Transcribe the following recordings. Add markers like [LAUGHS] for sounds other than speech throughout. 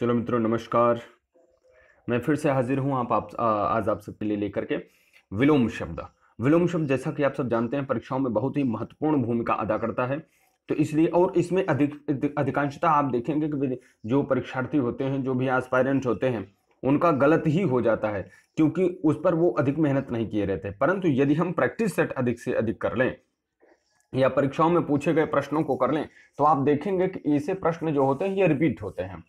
चलो मित्रों नमस्कार मैं फिर से हाजिर हूँ आप, आप आज आप सबके लिए लेकर के विलोम शब्द विलोम शब्द जैसा कि आप सब जानते हैं परीक्षाओं में बहुत ही महत्वपूर्ण भूमिका अदा करता है तो इसलिए और इसमें अधिक अधिकांशता आप देखेंगे कि जो परीक्षार्थी होते हैं जो भी एस्पायरेंट होते हैं उनका गलत ही हो जाता है क्योंकि उस पर वो अधिक मेहनत नहीं किए रहते परंतु यदि हम प्रैक्टिस सेट अधिक से अधिक कर लें या परीक्षाओं में पूछे गए प्रश्नों को कर लें तो आप देखेंगे कि ऐसे प्रश्न जो होते हैं ये रिपीट होते हैं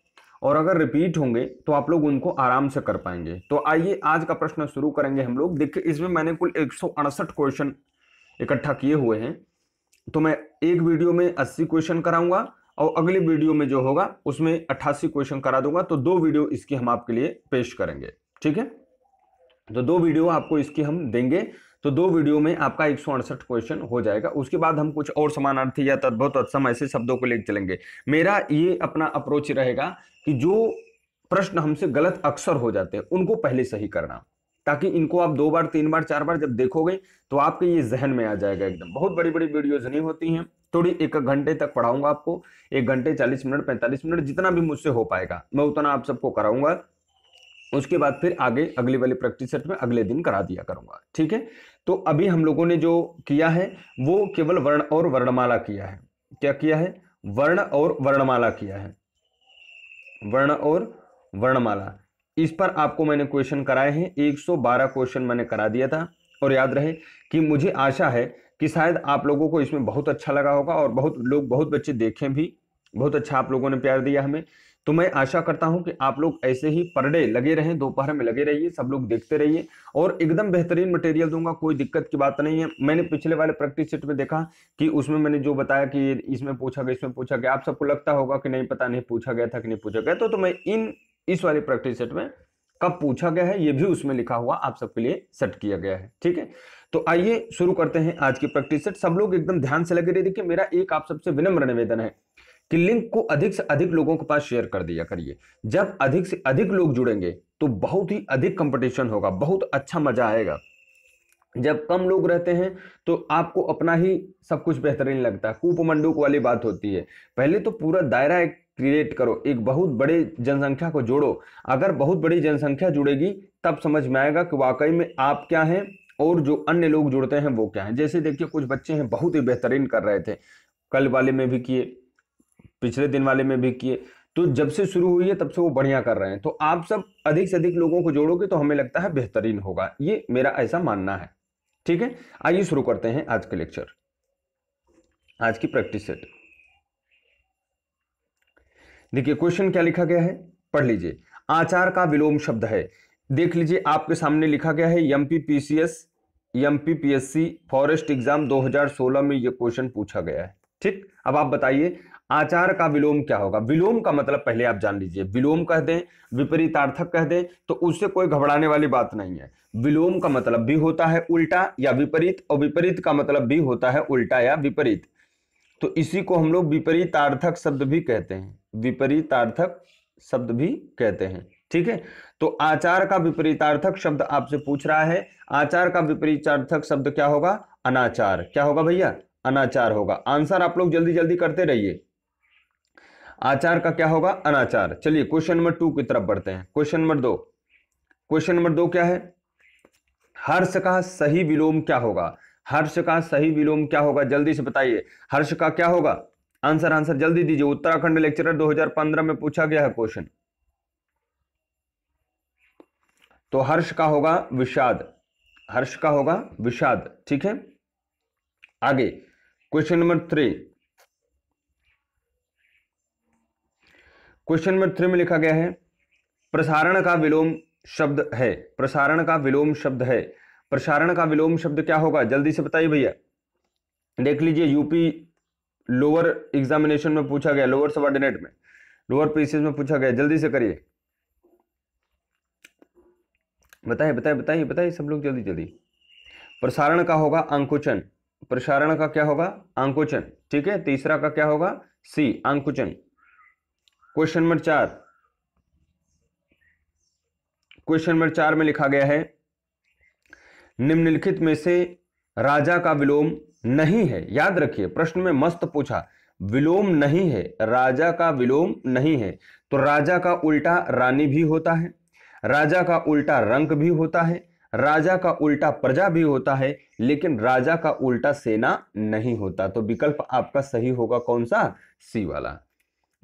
और अगर रिपीट होंगे तो आप लोग उनको आराम से कर पाएंगे तो आइए आज का प्रश्न शुरू करेंगे हम लोग देखिए इसमें मैंने कुल एक क्वेश्चन इकट्ठा किए हुए हैं तो मैं एक वीडियो में अस्सी क्वेश्चन कराऊंगा और अगले वीडियो में जो होगा उसमें अट्ठासी क्वेश्चन करा दूंगा तो दो वीडियो इसकी हम आपके लिए पेश करेंगे ठीक है तो दो वीडियो आपको इसकी हम देंगे तो दो वीडियो में आपका एक क्वेश्चन हो जाएगा उसके बाद हम कुछ और समानार्थी या तद्भुत तत्सम ऐसे शब्दों को लेकर चलेंगे मेरा ये अपना अप्रोच रहेगा कि जो प्रश्न हमसे गलत अक्सर हो जाते हैं उनको पहले सही करना ताकि इनको आप दो बार तीन बार चार बार जब देखोगे तो आपके ये जहन में आ जाएगा एकदम बहुत बड़ी बड़ी वीडियोज नहीं होती हैं थोड़ी एक घंटे तक पढ़ाऊंगा आपको एक घंटे चालीस मिनट पैंतालीस मिनट जितना भी मुझसे हो पाएगा मैं उतना आप सबको कराऊंगा उसके बाद फिर आगे अगले वाले प्रैक्टिस सेट में अगले दिन करा दिया करूंगा ठीक है तो अभी हम लोगों ने जो किया है वो केवल वर्ण और वर्णमाला किया है क्या किया है वर्ण और वर्णमाला किया है वर्ण और वर्णमाला इस पर आपको मैंने क्वेश्चन कराए हैं 112 क्वेश्चन मैंने करा दिया था और याद रहे कि मुझे आशा है कि शायद आप लोगों को इसमें बहुत अच्छा लगा होगा और बहुत लोग बहुत बच्चे देखें भी बहुत अच्छा आप लोगों ने प्यार दिया हमें तो मैं आशा करता हूं कि आप लोग ऐसे ही पर डे लगे रहें दोपहर में लगे रहिए सब लोग देखते रहिए और एकदम बेहतरीन मटेरियल दूंगा कोई दिक्कत की बात नहीं है मैंने पिछले वाले प्रैक्टिस सेट में देखा कि उसमें मैंने जो बताया कि इसमें पूछा गया इसमें पूछा गया आप सबको लगता होगा कि नहीं पता नहीं पूछा गया था कि नहीं पूछा गया तो, तो मैं इन इस वाले प्रैक्टिस सेट में कब पूछा गया है ये भी उसमें लिखा हुआ आप सबके लिए सेट किया गया है ठीक है तो आइए शुरू करते हैं आज की प्रैक्टिस सेट सब लोग एकदम ध्यान से लगे रहिए देखिए मेरा एक आप सबसे विनम्र निवेदन है कि लिंक को अधिक से अधिक लोगों के पास शेयर कर दिया करिए जब अधिक से अधिक लोग जुड़ेंगे तो बहुत ही अधिक कंपटीशन होगा बहुत अच्छा मजा आएगा जब कम लोग रहते हैं तो आपको अपना ही सब कुछ बेहतरीन लगता है मंडूक वाली बात होती है पहले तो पूरा दायरा एक क्रिएट करो एक बहुत बड़े जनसंख्या को जोड़ो अगर बहुत बड़ी जनसंख्या जुड़ेगी तब समझ में आएगा कि वाकई में आप क्या हैं और जो अन्य लोग जुड़ते हैं वो क्या हैं जैसे देखिए कुछ बच्चे हैं बहुत ही बेहतरीन कर रहे थे कल वाले में भी किए पिछले दिन वाले में भी किए तो जब से शुरू हुई है तब से वो बढ़िया कर रहे हैं तो आप सब अधिक से अधिक लोगों को जोड़ोगे तो हमें लगता है बेहतरीन होगा ये मेरा ऐसा मानना है ठीक है आइए शुरू करते हैं आज के लेक्चर आज की प्रैक्टिस सेट देखिए क्वेश्चन क्या लिखा गया है पढ़ लीजिए आचार का विलोम शब्द है देख लीजिए आपके सामने लिखा गया है एमपीपीसीएस एमपीपीएससी फॉरेस्ट एग्जाम 2016 में यह क्वेश्चन पूछा गया है ठीक अब आप बताइए आचार का विलोम क्या होगा विलोम का मतलब पहले आप जान लीजिए विलोम कह दें विपरीतार्थक कह दें तो उससे कोई घबराने वाली बात नहीं है विलोम का मतलब भी होता है उल्टा या विपरीत और विपरीत का मतलब भी होता है उल्टा या विपरीत तो इसी को हम लोग विपरीतार्थक शब्द भी कहते हैं विपरीतार्थक शब्द भी कहते हैं ठीक है तो आचार का विपरीतार्थक शब्द आपसे पूछ रहा है आचार का विपरीतार्थक शब्द क्या होगा अनाचार क्या होगा भैया अनाचार होगा आंसर आप लोग जल्दी जल्दी करते रहिए आचार का क्या होगा अनाचार चलिए क्वेश्चन नंबर टू की तरफ बढ़ते हैं क्वेश्चन नंबर दो क्वेश्चन नंबर दो क्या है हर्ष का सही विलोम क्या होगा हर्ष का सही विलोम क्या होगा जल्दी से बताइए हर्ष का क्या होगा आंसर आंसर जल्दी दीजिए उत्तराखंड लेक्चरर 2015 में पूछा गया है क्वेश्चन तो हर्ष का होगा विषाद हर्ष का होगा विषाद ठीक है आगे question number three question number three में लिखा गया है प्रसारण का विलोम शब्द है प्रसारण का विलोम शब्द है प्रसारण का विलोम शब्द क्या होगा जल्दी से बताइए भैया देख लीजिए यूपी लोअर एग्जामिनेशन में पूछा गया लोअर सबॉर्डिनेट में लोअर पीसीएस में पूछा गया जल्दी से करिए बताइए बताइए बताइए बताइए सब लोग जल्दी जल्दी प्रसारण का होगा अंकुचन प्रसारण का क्या होगा अंकुचन ठीक है तीसरा का क्या होगा सी अंकुचन क्वेश्चन नंबर चार क्वेश्चन नंबर चार में लिखा गया है निम्नलिखित में से राजा का विलोम नहीं है याद रखिए प्रश्न में मस्त पूछा विलोम नहीं है राजा का विलोम नहीं है तो राजा का उल्टा रानी भी होता है राजा का उल्टा रंक भी होता है राजा का उल्टा प्रजा भी होता है लेकिन राजा का उल्टा सेना नहीं होता तो विकल्प आपका सही होगा कौन सा सी वाला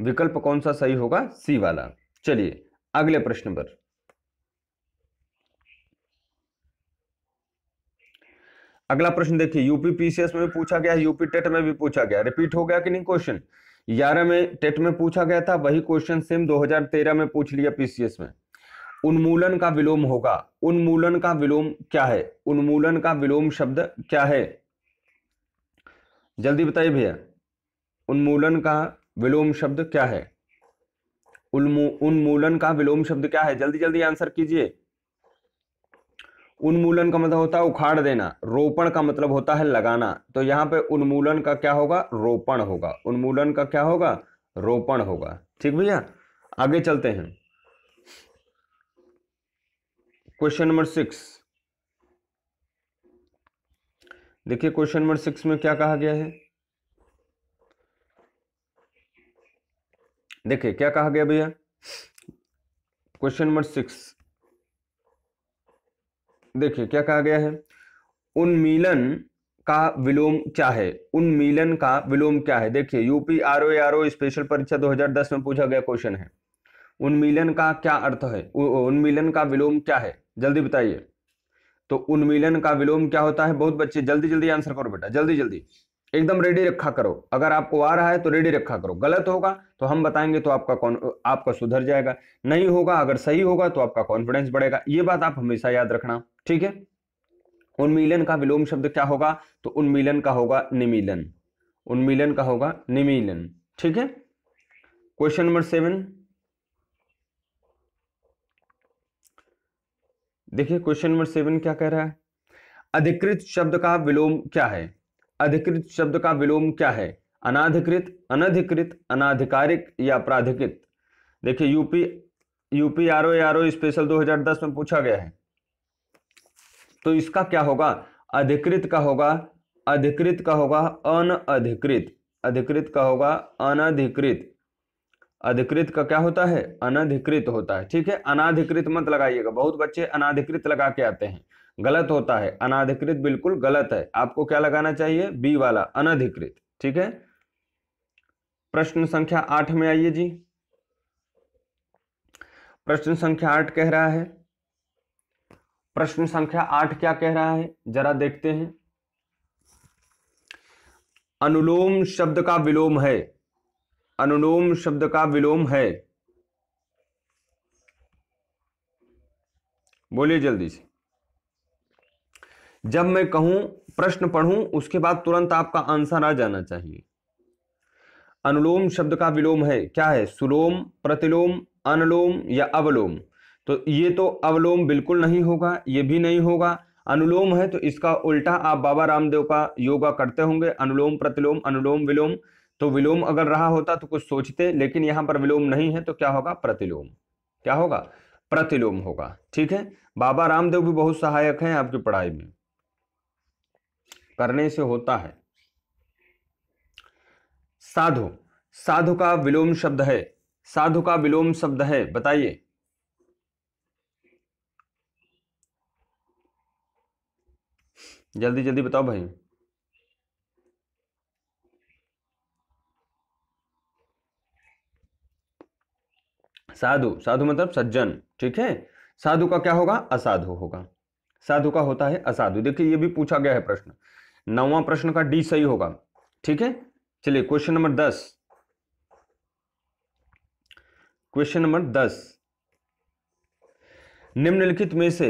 विकल्प कौन सा सही होगा सी वाला चलिए अगले प्रश्न पर अगला प्रश्न देखिए यूपी पीसीएस में भी पूछा गया यूपी टेट e में भी पूछा गया रिपीट हो गया कि नहीं क्वेश्चन ग्यारह में टेट e में पूछा गया था वही क्वेश्चन सेम 2013 में पूछ लिया पीसीएस में उन्मूलन का विलोम होगा उन्मूलन का विलोम क्या है उन्मूलन का विलोम शब्द क्या है जल्दी बताइए भैया उन्मूलन का विलोम शब्द क्या है उन्मूलन का विलोम शब्द क्या है जल्दी जल्दी आंसर कीजिए उन्मूलन का मतलब होता है उखाड़ देना रोपण का मतलब होता है लगाना तो यहां पे उन्मूलन का क्या होगा रोपण होगा उन्मूलन का क्या होगा रोपण होगा ठीक भैया आगे चलते हैं क्वेश्चन नंबर सिक्स देखिए क्वेश्चन नंबर सिक्स में क्या कहा गया है देखिए क्या कहा गया भैया क्वेश्चन नंबर सिक्स देखिए क्या कहा गया है उन्मीलन का विलोम क्या है उन्मीलन का विलोम क्या है देखिए यूपी आर ओ स्पेशल परीक्षा 2010 में पूछा गया क्वेश्चन है उन्मीलन का क्या अर्थ है उन्मीलन का विलोम क्या है जल्दी बताइए तो उन्मीलन का विलोम क्या होता है बहुत बच्चे जल्दी जल्दी आंसर करो बेटा जल्दी जल्दी एकदम रेडी रखा करो अगर आपको आ रहा है तो रेडी रखा करो गलत होगा तो हम बताएंगे तो आपका कौन आपका सुधर जाएगा नहीं होगा अगर सही होगा तो आपका कॉन्फिडेंस बढ़ेगा ये बात आप हमेशा याद रखना ठीक है उन्मिलन का विलोम शब्द क्या होगा तो उन्मिलन का होगा निमिलन उन्मिलन का होगा निमिलन ठीक है क्वेश्चन नंबर सेवन देखिए क्वेश्चन नंबर सेवन क्या कह रहा है अधिकृत शब्द का विलोम क्या है अधिकृत शब्द का विलोम क्या है अनाधिकृत अनधिकृत अनाधिकारिक या प्राधिकृत देखिए UP UP R O R O special 2010 में पूछा गया है तो इसका क्या होगा अधिकृत का होगा अधिकृत का होगा अनधिकृत अधिकृत का होगा अनधिकृत अधिकृत का क्या होता है अनधिकृत होता है ठीक है अनाधिकृत मत लगाइएगा बहुत बच्चे अनाधिकृत लगा के आते हैं गलत होता है अनाधिकृत बिल्कुल गलत है आपको क्या लगाना चाहिए बी वाला अनधिकृत ठीक है प्रश्न संख्या आठ में आइए जी प्रश्न संख्या आठ कह रहा है प्रश्न संख्या आठ क्या कह रहा है जरा देखते हैं अनुलोम शब्द का विलोम है अनुलोम शब्द का विलोम है बोलिए जल्दी से जब मैं कहूं प्रश्न पढ़ू उसके बाद तुरंत आपका आंसर आ जाना चाहिए अनुलोम शब्द का विलोम है क्या है सुलोम प्रतिलोम अनुलोम या अवलोम तो ये तो अवलोम बिल्कुल नहीं होगा ये भी नहीं होगा अनुलोम है तो इसका उल्टा आप बाबा रामदेव का योगा करते होंगे अनुलोम प्रतिलोम अनुलोम विलोम तो विलोम अगर रहा होता तो कुछ सोचते लेकिन यहां पर विलोम नहीं है तो क्या होगा प्रतिलोम क्या होगा प्रतिलोम होगा ठीक है बाबा रामदेव भी बहुत सहायक हैं आपकी पढ़ाई में करने से होता है साधु साधु का विलोम शब्द है साधु का विलोम शब्द है बताइए जल्दी जल्दी बताओ भाई साधु साधु मतलब सज्जन ठीक है साधु का क्या होगा असाधु होगा साधु का होता है असाधु देखिए ये भी पूछा गया है प्रश्न नौवां प्रश्न का डी सही होगा ठीक है चलिए क्वेश्चन नंबर दस क्वेश्चन नंबर दस निम्नलिखित में से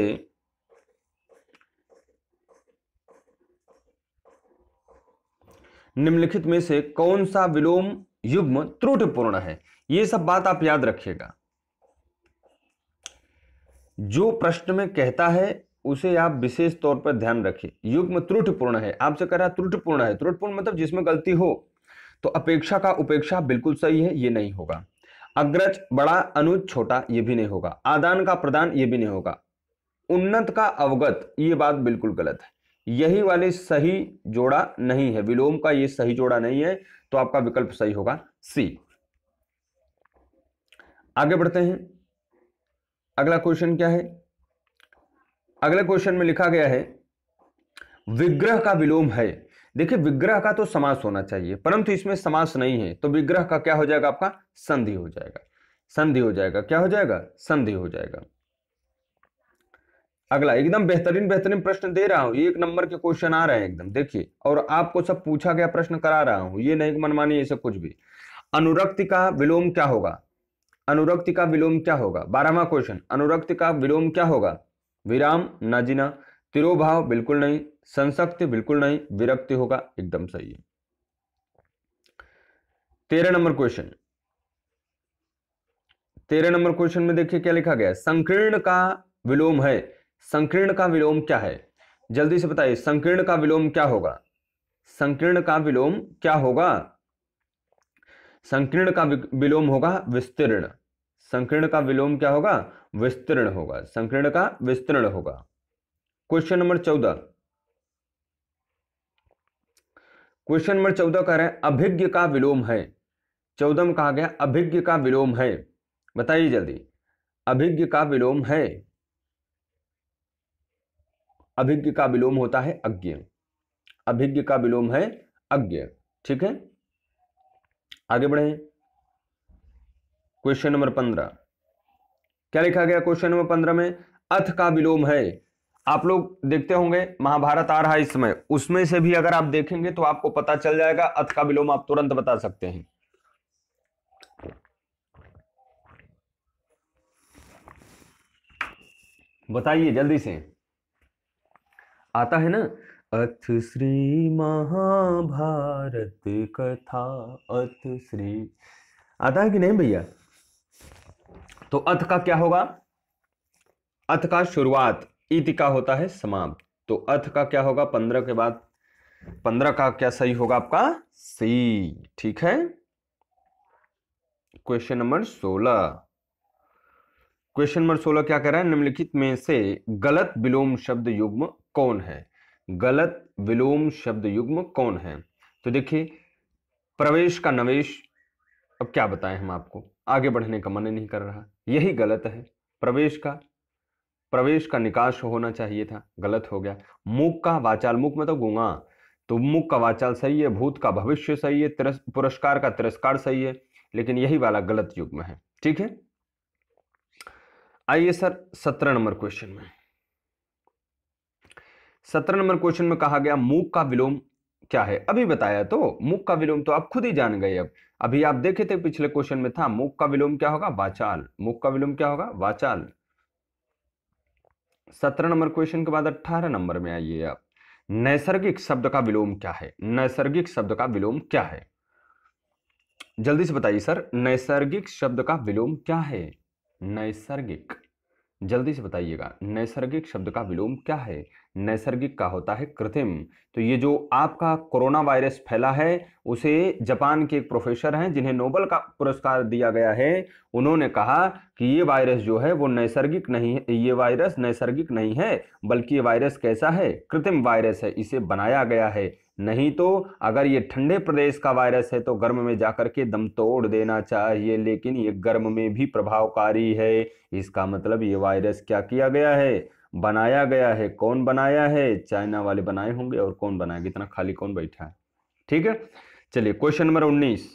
निम्नलिखित में से कौन सा विलोम युग्म त्रुटिपूर्ण है यह सब बात आप याद रखिएगा जो प्रश्न में कहता है उसे आप विशेष तौर पर ध्यान रखिए युग्म त्रुटिपूर्ण है आपसे कह रहा है त्रुटिपूर्ण है त्रुटिपूर्ण मतलब जिसमें गलती हो तो अपेक्षा का उपेक्षा बिल्कुल सही है ये नहीं होगा अग्रज बड़ा अनुज छोटा ये भी नहीं होगा आदान का प्रदान ये भी नहीं होगा उन्नत का अवगत ये बात बिल्कुल गलत है यही वाले सही जोड़ा नहीं है विलोम का ये सही जोड़ा नहीं है तो आपका विकल्प सही होगा सी आगे बढ़ते हैं अगला क्वेश्चन क्या है अगले क्वेश्चन में लिखा गया है विग्रह का विलोम है देखिए विग्रह का तो समास होना चाहिए परंतु इसमें समास नहीं है तो विग्रह का क्या हो जाएगा आपका संधि हो जाएगा संधि हो जाएगा क्या हो जाएगा संधि हो जाएगा अगला एकदम बेहतरीन बेहतरीन प्रश्न दे रहा हूं एक नंबर के क्वेश्चन आ रहे हैं एकदम देखिए और आपको सब पूछा गया प्रश्न करा रहा हूं ये नहीं मनमानी ऐसे कुछ भी अनुरक्ति का विलोम क्या होगा अनुरक्ति का विलोम क्या होगा बारहवा क्वेश्चन अनुरक्ति का विलोम क्या होगा विराम ना जीना तिरोभाव बिल्कुल नहीं संसक्ति बिल्कुल नहीं विरक्ति होगा एकदम सही है तेरह नंबर क्वेश्चन तेरह नंबर क्वेश्चन में देखिए क्या लिखा गया है संकीर्ण का विलोम है संकीर्ण का विलोम क्या है जल्दी से बताइए संकीर्ण का विलोम क्या होगा संकीर्ण का विलोम क्या होगा संकीर्ण का विलोम होगा विस्तीर्ण संकीर्ण का विलोम क्या होगा विस्तीर्ण होगा संकीर्ण का विस्तीर्ण होगा क्वेश्चन नंबर चौदह क्वेश्चन नंबर चौदह कह रहे हैं अभिज्ञ का विलोम है चौदह में कहा गया अभिज्ञ का विलोम है बताइए जल्दी अभिज्ञ का विलोम है अभिज्ञ का विलोम होता है अज्ञ अभिज्ञ का विलोम है अज्ञ ठीक है आगे बढ़े क्वेश्चन नंबर पंद्रह क्या लिखा गया क्वेश्चन नंबर पंद्रह में अथ का विलोम है आप लोग देखते होंगे महाभारत आ रहा है इस समय उसमें से भी अगर आप देखेंगे तो आपको पता चल जाएगा अथ का विलोम आप तुरंत बता सकते हैं बताइए जल्दी से आता है ना अथ श्री महाभारत कथा अथ श्री आता है कि नहीं भैया तो अथ का क्या होगा अथ का शुरुआत इति का होता है समाप्त तो अथ का क्या होगा पंद्रह के बाद पंद्रह का क्या सही होगा आपका सी ठीक है क्वेश्चन नंबर सोलह क्वेश्चन नंबर सोलह क्या कह रहा है निम्नलिखित में से गलत विलोम शब्द युग्म कौन है गलत विलोम शब्द युग्म कौन है तो देखिए प्रवेश का नवेश अब क्या बताएं हम आपको आगे बढ़ने का मन नहीं कर रहा यही गलत है प्रवेश का प्रवेश का निकास होना चाहिए था गलत हो गया मुख का वाचाल मुख मतलब गुंगा तो मुख का वाचाल सही है भूत का भविष्य सही है पुरस्कार का तिरस्कार सही है लेकिन यही वाला गलत युग में है ठीक है आइए सर सत्रह नंबर क्वेश्चन में सत्रह नंबर क्वेश्चन में कहा गया मूक का विलोम क्या है अभी बताया तो मुख का विलोम तो आप खुद ही जान गए अब अभी आप देखे थे पिछले क्वेश्चन में था मुख का विलोम क्या होगा वाचाल मुख का विलोम क्या होगा वाचाल सत्रह नंबर क्वेश्चन के बाद अट्ठारह नंबर में आइए आप नैसर्गिक शब्द का विलोम क्या है नैसर्गिक शब्द का विलोम क्या है जल्दी से बताइए सर नैसर्गिक शब्द का विलोम क्या है नैसर्गिक जल्दी से बताइएगा नैसर्गिक शब्द का विलोम क्या है नैसर्गिक का होता है कृत्रिम तो ये जो आपका कोरोना वायरस फैला है उसे जापान के एक प्रोफेसर हैं जिन्हें नोबल का पुरस्कार दिया गया है उन्होंने कहा कि ये वायरस जो है वो नैसर्गिक नहीं है ये वायरस नैसर्गिक नहीं है बल्कि ये वायरस कैसा है कृत्रिम वायरस है इसे बनाया गया है नहीं तो अगर ये ठंडे प्रदेश का वायरस है तो गर्म में जाकर के दम तोड़ देना चाहिए लेकिन ये गर्म में भी प्रभावकारी है इसका मतलब ये वायरस क्या किया गया है बनाया गया है कौन बनाया है चाइना वाले बनाए होंगे और कौन बनाया इतना खाली कौन बैठा है ठीक है चलिए क्वेश्चन नंबर उन्नीस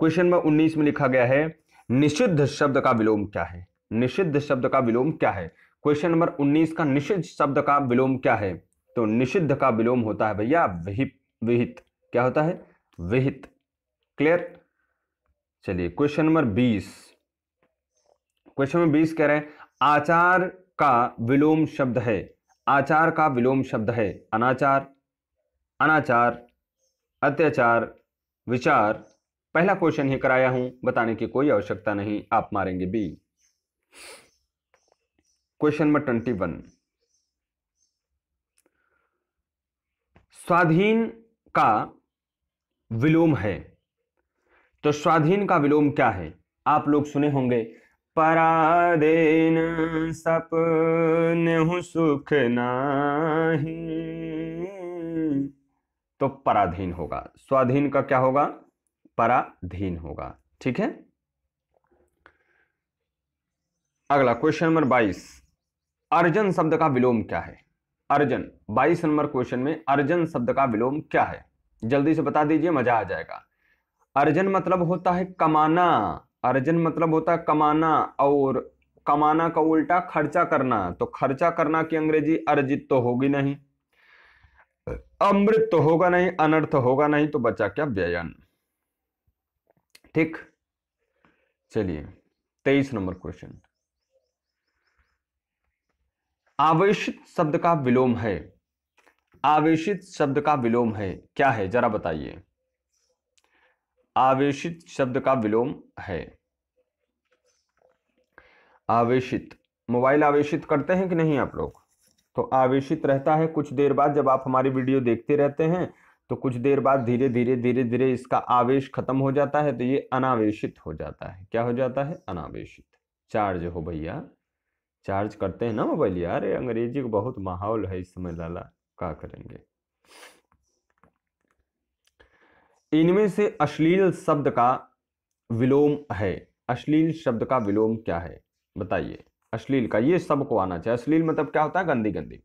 क्वेश्चन नंबर उन्नीस में लिखा गया है निषिद्ध शब्द का विलोम क्या है निषिद्ध शब्द का विलोम क्या है क्वेश्चन नंबर उन्नीस का निषिद्ध शब्द का विलोम क्या है तो निषिद्ध का विलोम होता है भैया विहित विहित क्या होता है विहित क्लियर चलिए क्वेश्चन नंबर बीस क्वेश्चन नंबर बीस कह रहे हैं आचार का विलोम शब्द है आचार का विलोम शब्द है अनाचार अनाचार अत्याचार विचार पहला क्वेश्चन ही कराया हूं बताने की कोई आवश्यकता नहीं आप मारेंगे B question number twenty one स्वाधीन का विलोम है तो स्वाधीन का विलोम क्या है आप लोग सुने होंगे पराधीन सपन सुख नही तो पराधीन होगा स्वाधीन का क्या होगा पराधीन होगा ठीक है अगला क्वेश्चन नंबर बाईस अर्जन शब्द का विलोम क्या है अर्जन बाईस नंबर क्वेश्चन में अर्जन शब्द का विलोम क्या है जल्दी से बता दीजिए मजा आ जाएगा अर्जन मतलब होता है कमाना अर्जन मतलब होता है कमाना और कमाना का उल्टा खर्चा करना तो खर्चा करना की अंग्रेजी अर्जित तो होगी नहीं अमृत तो होगा नहीं अनर्थ होगा नहीं तो बचा क्या व्ययन ठीक चलिए तेईस नंबर क्वेश्चन आवेशित शब्द का विलोम है आवेशित शब्द का विलोम है क्या है जरा बताइए आवेशित शब्द का विलोम है आवेशित मोबाइल आवेशित करते हैं कि नहीं आप लोग तो आवेशित रहता है कुछ देर बाद जब आप हमारी वीडियो देखते रहते हैं तो कुछ देर बाद धीरे धीरे धीरे धीरे इसका आवेश खत्म हो जाता है तो ये अनावेशित हो जाता है क्या हो जाता है अनावेशित चार्ज हो भैया चार्ज करते हैं ना मोबाइल यार अंग्रेजी का बहुत माहौल है इस समय लाला क्या करेंगे इनमें से अश्लील शब्द का विलोम है अश्लील शब्द का विलोम क्या है बताइए अश्लील का ये सबको आना चाहिए अश्लील मतलब क्या होता है गंदी गंदी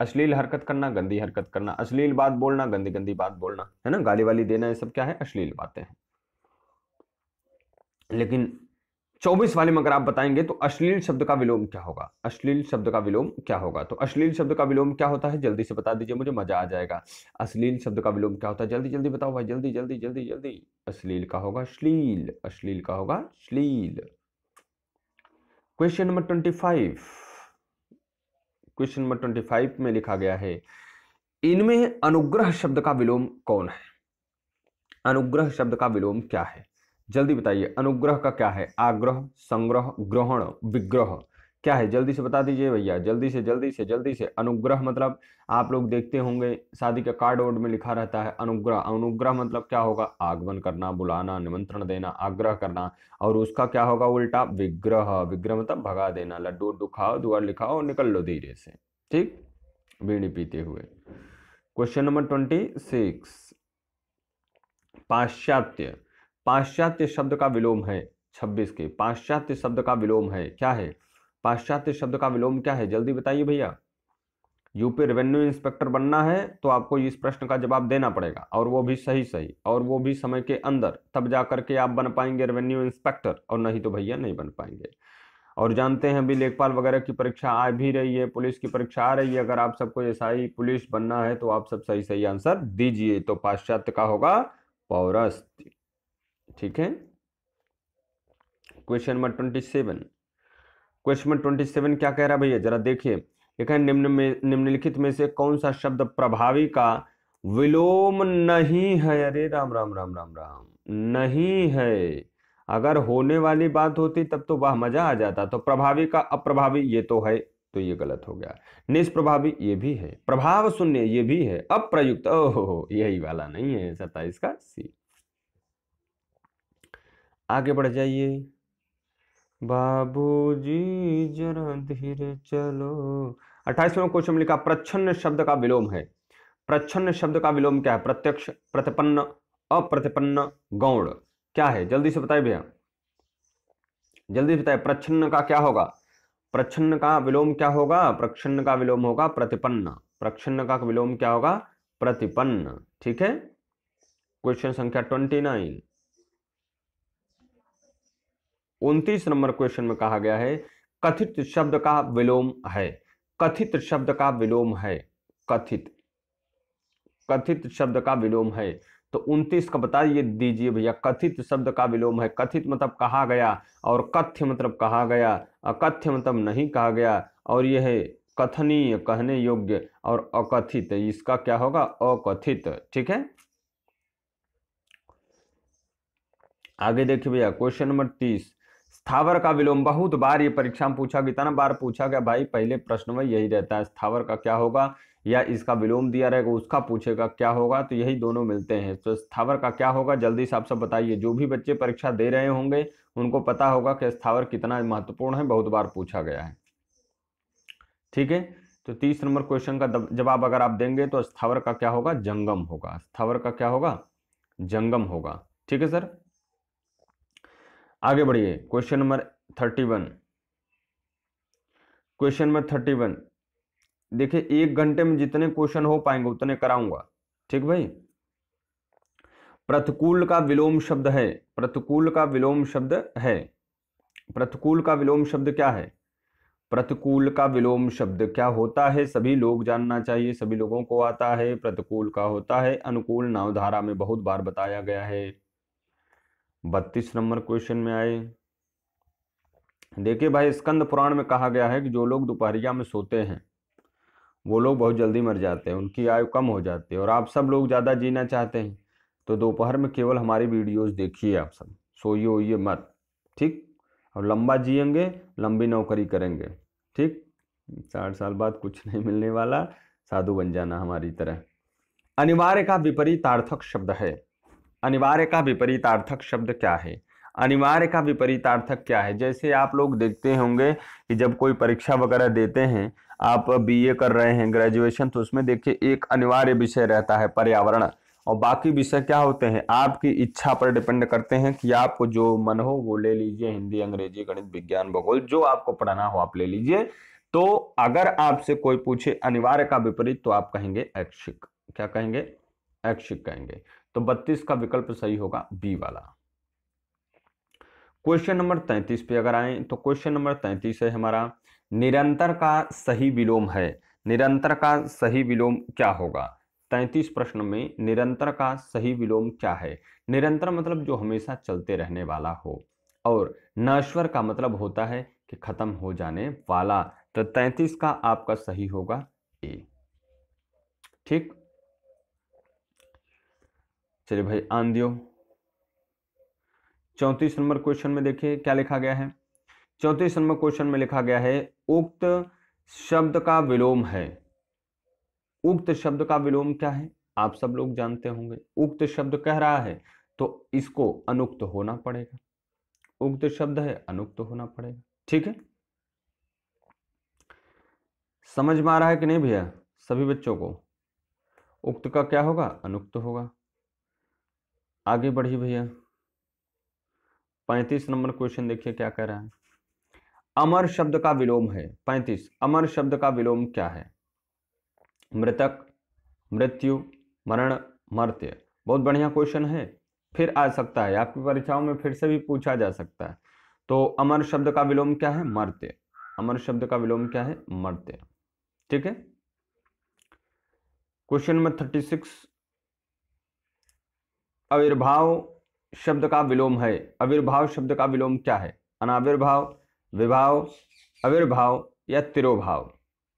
अश्लील हरकत करना गंदी हरकत करना अश्लील बात बोलना गंदी गंदी बात बोलना है ना गाली वाली देना ये सब क्या है अश्लील बातें हैं लेकिन चौबीस वाले में अगर आप बताएंगे तो अश्लील शब्द का विलोम क्या होगा अश्लील शब्द का विलोम क्या होगा तो अश्लील शब्द का विलोम क्या होता है जल्दी से बता दीजिए मुझे मजा आ जाएगा अश्लील शब्द का विलोम क्या होता है जल्दी जल्दी बताओ भाई जल्दी जल्दी जल्दी जल्दी अश्लील का होगा श्लील अश्लील का होगा श्लील question number twenty five question number twenty five में लिखा गया है इनमें अनुग्रह शब्द का विलोम कौन है अनुग्रह शब्द का विलोम क्या है जल्दी बताइए अनुग्रह का क्या है आग्रह संग्रह ग्रहण विग्रह क्या है जल्दी से बता दीजिए भैया जल्दी से जल्दी से जल्दी से अनुग्रह मतलब आप लोग देखते होंगे शादी के कार्ड वोर्ड में लिखा रहता है अनुग्रह अनुग्रह मतलब क्या होगा आगमन करना बुलाना निमंत्रण देना आग्रह करना और उसका क्या होगा उल्टा विग्रह विग्रह मतलब भगा देना लड्डू उड्डू खाओ दुआ लिखाओ और निकल लो धीरे से ठीक बीड़ी पीते हुए क्वेश्चन नंबर ट्वेंटी सिक्स पाश्चात्य पाश्चात्य शब्द का विलोम है छब्बीस के पाश्चात्य शब्द का विलोम है क्या है पाश्चात्य शब्द का विलोम क्या है जल्दी बताइए भैया यूपी रेवेन्यू इंस्पेक्टर बनना है तो आपको इस प्रश्न का जवाब देना पड़ेगा और वो भी सही सही और वो भी समय के अंदर तब जा करके आप बन पाएंगे रेवेन्यू इंस्पेक्टर और नहीं तो भैया नहीं बन पाएंगे और जानते हैं अभी लेखपाल वगैरह की परीक्षा आ भी रही है पुलिस की परीक्षा आ रही है अगर आप सबको ऐसा ही पुलिस बनना है तो आप सब सही सही आंसर दीजिए तो पाश्चात्य का होगा पौरस्त ठीक है question number twenty seven question number twenty seven क्या कह रहा है भैया जरा देखिए है निम्न में निम्नलिखित में से कौन सा शब्द प्रभावी का विलोम नहीं है अरे राम राम राम राम राम नहीं है अगर होने वाली बात होती तब तो वह मजा आ जाता तो प्रभावी का अप्रभावी ये तो है तो ये गलत हो गया निष्प्रभावी ये भी है प्रभाव शून्य ये भी है अप्रयुक्त ओहो यही वाला नहीं है सत्ताईस का सी आगे बढ़ जाइए बाबू जी जरा धीरे चलो अट्ठाईसवें क्वेश्चन में लिखा प्रच्छन्न शब्द का विलोम है प्रच्छन्न शब्द का विलोम क्या है प्रत्यक्ष प्रतिपन्न अप्रतिपन्न गौण क्या है जल्दी से बताइए भैया जल्दी से बताइए प्रच्छन्न का क्या होगा प्रच्छन्न का विलोम क्या होगा प्रच्छन्न का विलोम होगा प्रतिपन्न प्रच्छन्न का विलोम क्या होगा प्रतिपन्न ठीक है क्वेश्चन संख्या ट्वेंटी नाइन उनतीस नंबर क्वेश्चन में कहा गया है कथित शब्द का विलोम है कथित शब्द का विलोम है कथित कथित शब्द का विलोम है तो उनतीस का बताइए दीजिए भैया कथित शब्द का विलोम है कथित मतलब कहा गया और कथ्य मतलब कहा गया अकथ्य मतलब नहीं कहा गया और यह है कथनीय कहने योग्य और अकथित इसका क्या होगा अकथित ठीक है आगे देखिए भैया क्वेश्चन नंबर तीस स्थावर का विलोम बहुत बार ये परीक्षा में पूछा गया इतना बार पूछा गया भाई पहले प्रश्न में यही रहता है स्थावर का क्या होगा या इसका विलोम दिया रहेगा उसका पूछेगा क्या होगा तो यही दोनों मिलते हैं तो स्थावर का क्या होगा जल्दी से आप सब बताइए जो भी बच्चे परीक्षा दे रहे होंगे उनको पता होगा कि स्थावर कितना महत्वपूर्ण है बहुत बार पूछा गया है ठीक है तो तीस नंबर क्वेश्चन का जवाब अगर आप देंगे तो स्थावर का क्या होगा जंगम होगा स्थावर का क्या होगा जंगम होगा ठीक है सर आगे बढ़िए question number thirty one question number thirty one देखिए एक घंटे में जितने क्वेश्चन हो पाएंगे उतने कराऊंगा ठीक भाई प्रतिकूल का विलोम शब्द है प्रतिकूल का विलोम शब्द है प्रतिकूल का विलोम शब्द क्या है प्रतिकूल का विलोम शब्द क्या होता है सभी लोग जानना चाहिए सभी लोगों को आता है प्रतिकूल का होता है अनुकूल नावधारा में बहुत बार बताया गया है बत्तीस नंबर क्वेश्चन में आए देखिए भाई स्कंद पुराण में कहा गया है कि जो लोग दोपहरिया में सोते हैं वो लोग बहुत जल्दी मर जाते हैं उनकी आयु कम हो जाती है और आप सब लोग ज़्यादा जीना चाहते हैं तो दोपहर में केवल हमारी वीडियोस देखिए आप सब सोइए ओइए मत ठीक और लंबा जियेंगे लंबी नौकरी करेंगे ठीक चार साल बाद कुछ [LAUGHS] नहीं मिलने वाला साधु बन जाना हमारी तरह अनिवार्य का विपरीतार्थक शब्द है अनिवार्य का विपरीतार्थक शब्द क्या है अनिवार्य का विपरीतार्थक क्या है जैसे आप लोग देखते होंगे कि जब कोई परीक्षा वगैरह देते हैं आप बीए कर रहे हैं ग्रेजुएशन तो उसमें देखिए एक अनिवार्य विषय रहता है पर्यावरण और बाकी विषय क्या होते हैं आपकी इच्छा पर डिपेंड करते हैं कि आपको जो मन हो वो ले लीजिए हिंदी अंग्रेजी गणित विज्ञान भूगोल जो आपको पढ़ना हो आप ले लीजिए तो अगर आपसे कोई पूछे अनिवार्य का विपरीत तो आप कहेंगे ऐच्छिक क्या कहेंगे ऐच्छिक कहेंगे तो बत्तीस का विकल्प सही होगा बी वाला क्वेश्चन नंबर तैतीस पे अगर आए तो क्वेश्चन नंबर तैतीस है हमारा निरंतर का सही विलोम है निरंतर का सही विलोम क्या होगा तैतीस प्रश्न में निरंतर का सही विलोम क्या है निरंतर मतलब जो हमेशा चलते रहने वाला हो और नश्वर का मतलब होता है कि खत्म हो जाने वाला तो तैतीस का आपका सही होगा ए ठीक चलिए भाई आन दियो चौंतीस नंबर क्वेश्चन में देखिए क्या लिखा गया है चौंतीस नंबर क्वेश्चन में लिखा गया है उक्त शब्द का विलोम है उक्त शब्द का विलोम क्या है आप सब लोग जानते होंगे उक्त शब्द कह रहा है तो इसको अनुक्त होना पड़ेगा उक्त शब्द है अनुक्त होना पड़ेगा ठीक है समझ में आ रहा है कि नहीं भैया सभी बच्चों को उक्त का क्या होगा अनुक्त होगा आगे बढ़िए भैया पैंतीस नंबर क्वेश्चन देखिए क्या कह रहा है अमर शब्द का विलोम है पैंतीस अमर शब्द का विलोम क्या है मृतक मृत्यु मरण मर्त्य बहुत बढ़िया क्वेश्चन है फिर आ सकता है आपकी परीक्षाओं में फिर से भी पूछा जा सकता है तो अमर शब्द का विलोम क्या है मर्त्य अमर शब्द का विलोम क्या है मर्त्य ठीक है क्वेश्चन नंबर थर्टी सिक्स अविर्भाव शब्द का विलोम है अविर्भाव शब्द का विलोम क्या है अनाविर्भाव विभाव अविर्भाव या तिरोभाव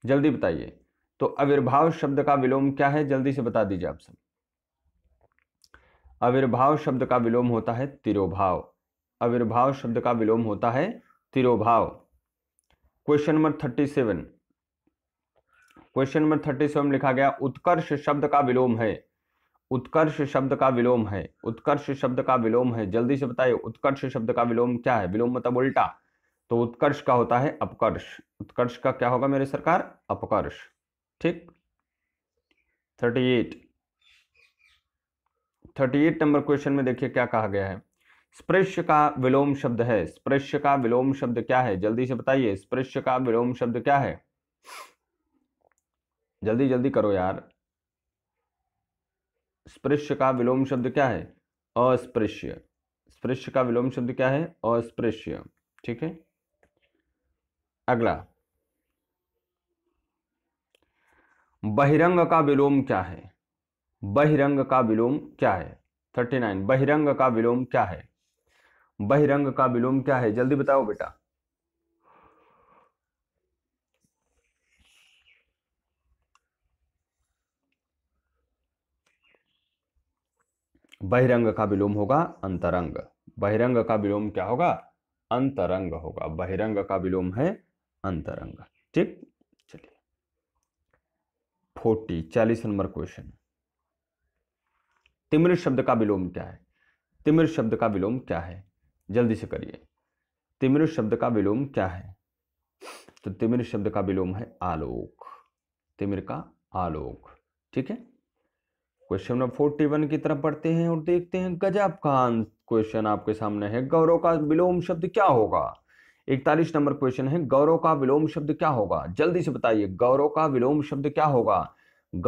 जल्दी बताइए तो अविर्भाव शब्द का विलोम क्या है जल्दी से बता दीजिए आप सब अविर्भाव शब्द का विलोम होता है तिरोभाव अविर्भाव शब्द का विलोम होता है तिरोभाव question number thirty seven question number thirty seven लिखा गया उत्कर्ष शब्द का विलोम है उत्कर्ष शब्द का विलोम है उत्कर्ष शब्द का विलोम है जल्दी से बताइए उत्कर्ष शब्द का विलोम क्या है विलोम मतलब उल्टा तो उत्कर्ष का होता है अपकर्ष उत्कर्ष का क्या होगा मेरे सरकार अपकर्ष ठीक thirty eight thirty eight number question में देखिए क्या कहा गया है स्पृश्य का विलोम शब्द है स्पृश्य का विलोम शब्द क्या है जल्दी से बताइए स्पृश्य का विलोम शब्द क्या है जल्दी जल्दी करो यार स्पृश्य का विलोम शब्द क्या है अस्पृश्य स्पृश्य का विलोम शब्द क्या है अस्पृश्य ठीक है अगला बहिरंग का विलोम क्या है बहिरंग का विलोम क्या है थर्टी नाइन बहिरंग का विलोम क्या है बहिरंग का विलोम क्या है जल्दी बताओ बेटा बहिरंग का विलोम होगा अंतरंग बहिरंग का विलोम क्या होगा अंतरंग होगा बहिरंग का विलोम है अंतरंग ठीक चलिए फोर्टी चालीस नंबर क्वेश्चन तिमिर शब्द का विलोम क्या है तिमिर शब्द का विलोम क्या है जल्दी से करिए तिमिर शब्द का विलोम क्या है तो तिमिर शब्द का विलोम है आलोक तिमिर का आलोक ठीक है क्वेश्चन नंबर फोर्टी वन की तरफ बढ़ते हैं और देखते हैं गजब का क्वेश्चन आपके सामने है गौरव का विलोम शब्द क्या होगा इकतालीस नंबर क्वेश्चन है गौरव का विलोम शब्द क्या होगा जल्दी से बताइए गौरव का विलोम शब्द क्या होगा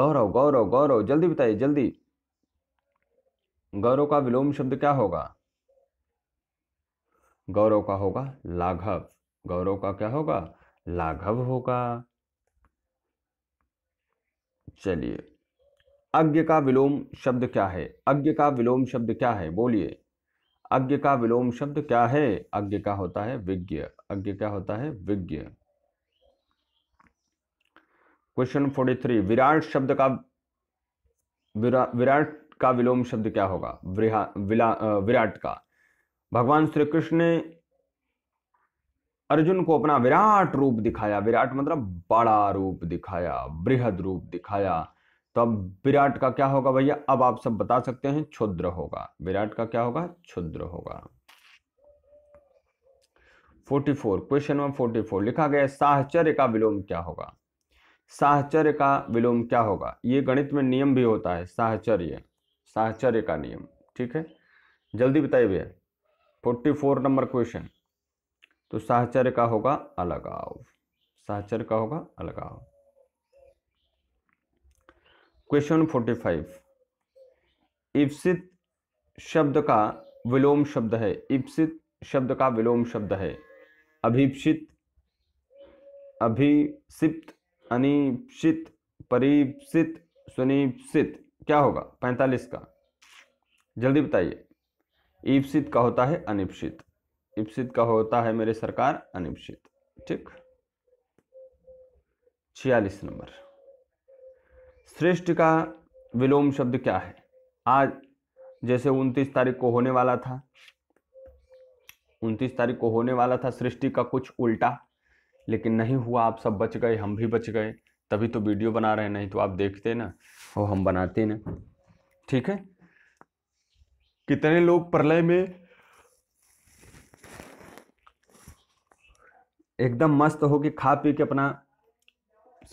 गौरव गौरव गौरव जल्दी बताइए जल्दी गौरव का विलोम शब्द क्या होगा गौरव का होगा लाघव गौरव का क्या होगा लाघव होगा चलिए अज्ञ का विलोम शब्द क्या है अज्ञ का विलोम शब्द क्या है बोलिए अज्ञ का विलोम शब्द क्या है अज्ञ का होता है विज्ञ अज्ञ क्या होता है विज्ञ क्वेश्चन फोर्टी थ्री विराट शब्द का विरा, विराट का विलोम शब्द क्या होगा विला, विराट का भगवान श्री कृष्ण ने अर्जुन को अपना विराट रूप दिखाया विराट मतलब बड़ा रूप दिखाया बृहद रूप दिखाया तो अब विराट का क्या होगा भैया अब आप सब बता सकते हैं क्षुद्र होगा विराट का क्या होगा क्षुद्र होगा 44 क्वेश्चन नंबर 44 लिखा गया साहचर्य का विलोम क्या होगा साहचर्य का विलोम क्या होगा ये गणित में नियम भी होता है साहचर्य साहचर्य का नियम ठीक है जल्दी बताइए भैया फोर्टी फोर नंबर क्वेश्चन तो साहचर्य का होगा अलगाव साहचर्य का होगा अलगाव क्वेश्चन फोर्टी फाइव इप्सित शब्द का विलोम शब्द है इप्सित शब्द का विलोम शब्द है अभिप्सित अभिषिप्त अनिप्सित परिप्सित सुनिप्सित क्या होगा पैंतालीस का जल्दी बताइए ईप्सित का होता है अनिप्सित इप्सित का होता है मेरे सरकार अनिप्सित ठीक छियालीस नंबर श्रेष्ठ का विलोम शब्द क्या है आज जैसे 29 तारीख को होने वाला था 29 तारीख को होने वाला था सृष्टि का कुछ उल्टा लेकिन नहीं हुआ आप सब बच गए हम भी बच गए तभी तो वीडियो बना रहे नहीं तो आप देखते ना और हम बनाते ना ठीक है कितने लोग प्रलय में एकदम मस्त हो कि खा पी के अपना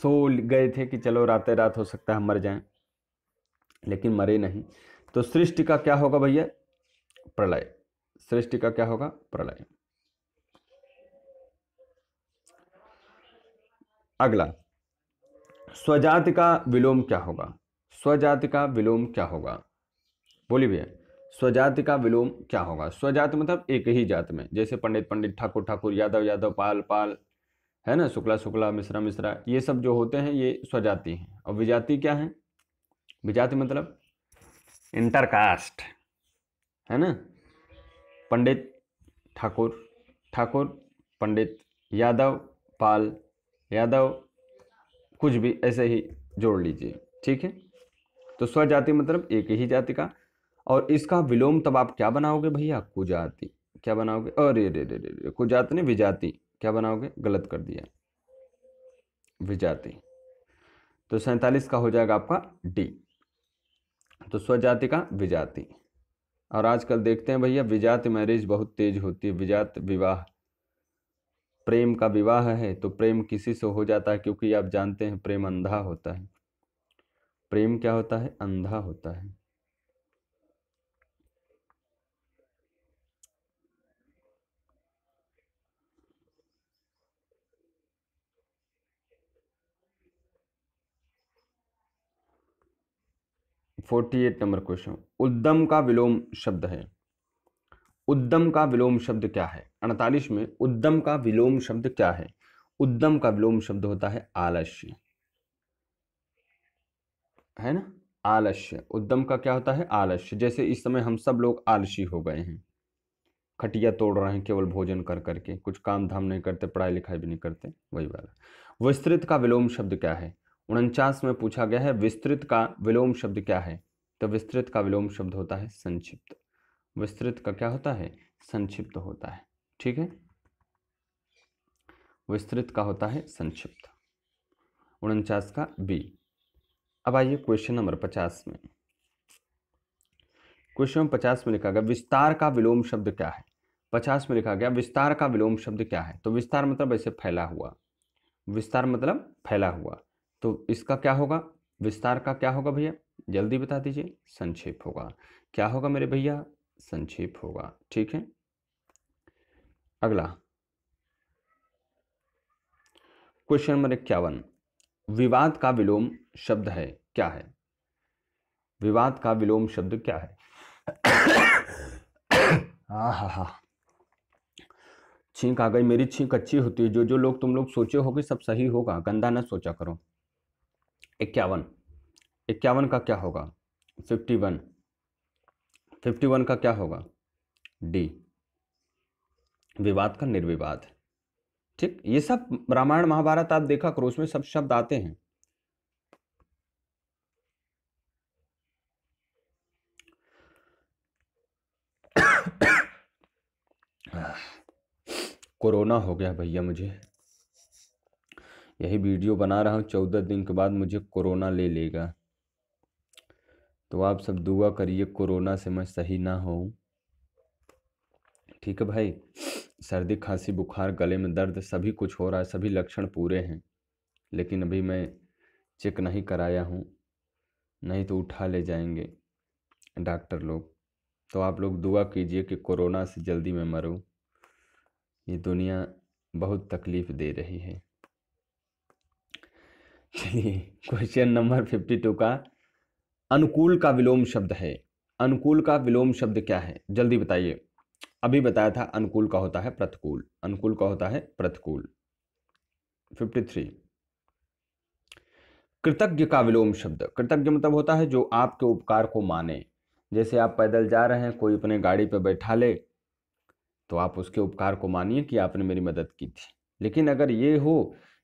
सो गए थे कि चलो रातें रात हो सकता है मर जाएं लेकिन मरे नहीं तो सृष्टि का क्या होगा भैया प्रलय सृष्टि का क्या होगा प्रलय अगला स्वजाति का विलोम क्या होगा स्वजाति का विलोम क्या होगा बोलिए भैया स्वजाति का विलोम क्या होगा स्वजात मतलब एक ही जात में जैसे पंडित पंडित ठाकुर ठाकुर यादव यादव पाल पाल है ना शुक्ला शुक्ला मिश्रा मिश्रा ये सब जो होते हैं ये स्वजाति हैं और विजाति क्या है विजाति मतलब इंटरकास्ट है ना पंडित ठाकुर ठाकुर पंडित यादव पाल यादव कुछ भी ऐसे ही जोड़ लीजिए ठीक है तो स्वजाति मतलब एक ही जाति का और इसका विलोम तब आप क्या बनाओगे भैया कुजाति क्या बनाओगे अरे रे रे रे कुजात ने विजाति क्या बनाओगे गलत कर दिया विजाति तो सैंतालीस का हो जाएगा आपका डी तो स्वजाति का विजाति और आजकल देखते हैं भैया विजात मैरिज बहुत तेज होती है विजात विवाह प्रेम का विवाह है तो प्रेम किसी से हो जाता है क्योंकि आप जानते हैं प्रेम अंधा होता है प्रेम क्या होता है अंधा होता है फोर्टी एट नंबर क्वेश्चन उद्दम का विलोम शब्द है उद्दम का विलोम शब्द क्या है अड़तालीस में उद्दम का विलोम शब्द क्या है उद्दम का विलोम शब्द होता है आलस्य है ना आलस्य उद्दम का क्या होता है आलस्य जैसे इस समय हम सब लोग आलसी हो गए हैं खटिया तोड़ रहे हैं केवल भोजन कर करके कुछ काम धाम नहीं करते पढ़ाई लिखाई भी नहीं करते वही वाला विस्तृत का विलोम शब्द क्या है उनचास में पूछा गया है विस्तृत का विलोम शब्द क्या है तो विस्तृत का विलोम शब्द होता है संक्षिप्त विस्तृत का क्या होता है संक्षिप्त होता है ठीक है विस्तृत का होता है संक्षिप्त उनचास का बी अब आइए क्वेश्चन नंबर पचास में क्वेश्चन नंबर पचास में लिखा गया विस्तार का विलोम शब्द क्या है पचास में लिखा गया विस्तार का विलोम शब्द क्या है तो विस्तार मतलब ऐसे फैला हुआ विस्तार मतलब फैला हुआ तो इसका क्या होगा विस्तार का क्या होगा भैया जल्दी बता दीजिए संक्षेप होगा क्या होगा मेरे भैया संक्षेप होगा ठीक है अगला क्वेश्चन नंबर इक्यावन विवाद का विलोम शब्द है क्या है विवाद का विलोम शब्द क्या है हा हा हा छींक आ गई मेरी छींक अच्छी होती है जो जो लोग तुम लोग सोचे हो कि सब सही होगा गंदा ना सोचा करो इक्यावन इक्यावन का क्या होगा फिफ्टी वन फिफ्टी वन का क्या होगा डी विवाद का निर्विवाद ठीक ये सब रामायण महाभारत आप देखा करो उसमें सब शब्द आते हैं [COUGHS] कोरोना हो गया भैया मुझे यही वीडियो बना रहा हूँ चौदह दिन के बाद मुझे कोरोना ले लेगा तो आप सब दुआ करिए कोरोना से मैं सही ना हो ठीक है भाई सर्दी खांसी बुखार गले में दर्द सभी कुछ हो रहा है सभी लक्षण पूरे हैं लेकिन अभी मैं चेक नहीं कराया हूँ नहीं तो उठा ले जाएंगे डॉक्टर लोग तो आप लोग दुआ कीजिए कि कोरोना से जल्दी मैं मरूँ ये दुनिया बहुत तकलीफ़ दे रही है चलिए क्वेश्चन नंबर फिफ्टी टू का अनुकूल का विलोम शब्द है अनुकूल का विलोम शब्द क्या है जल्दी बताइए अभी बताया था अनुकूल का होता है प्रतिकूल अनुकूल का होता है प्रतिकूल फिफ्टी थ्री कृतज्ञ का विलोम शब्द कृतज्ञ मतलब होता है जो आपके उपकार को माने जैसे आप पैदल जा रहे हैं कोई अपने गाड़ी पर बैठा ले तो आप उसके उपकार को मानिए कि आपने मेरी मदद की थी लेकिन अगर ये हो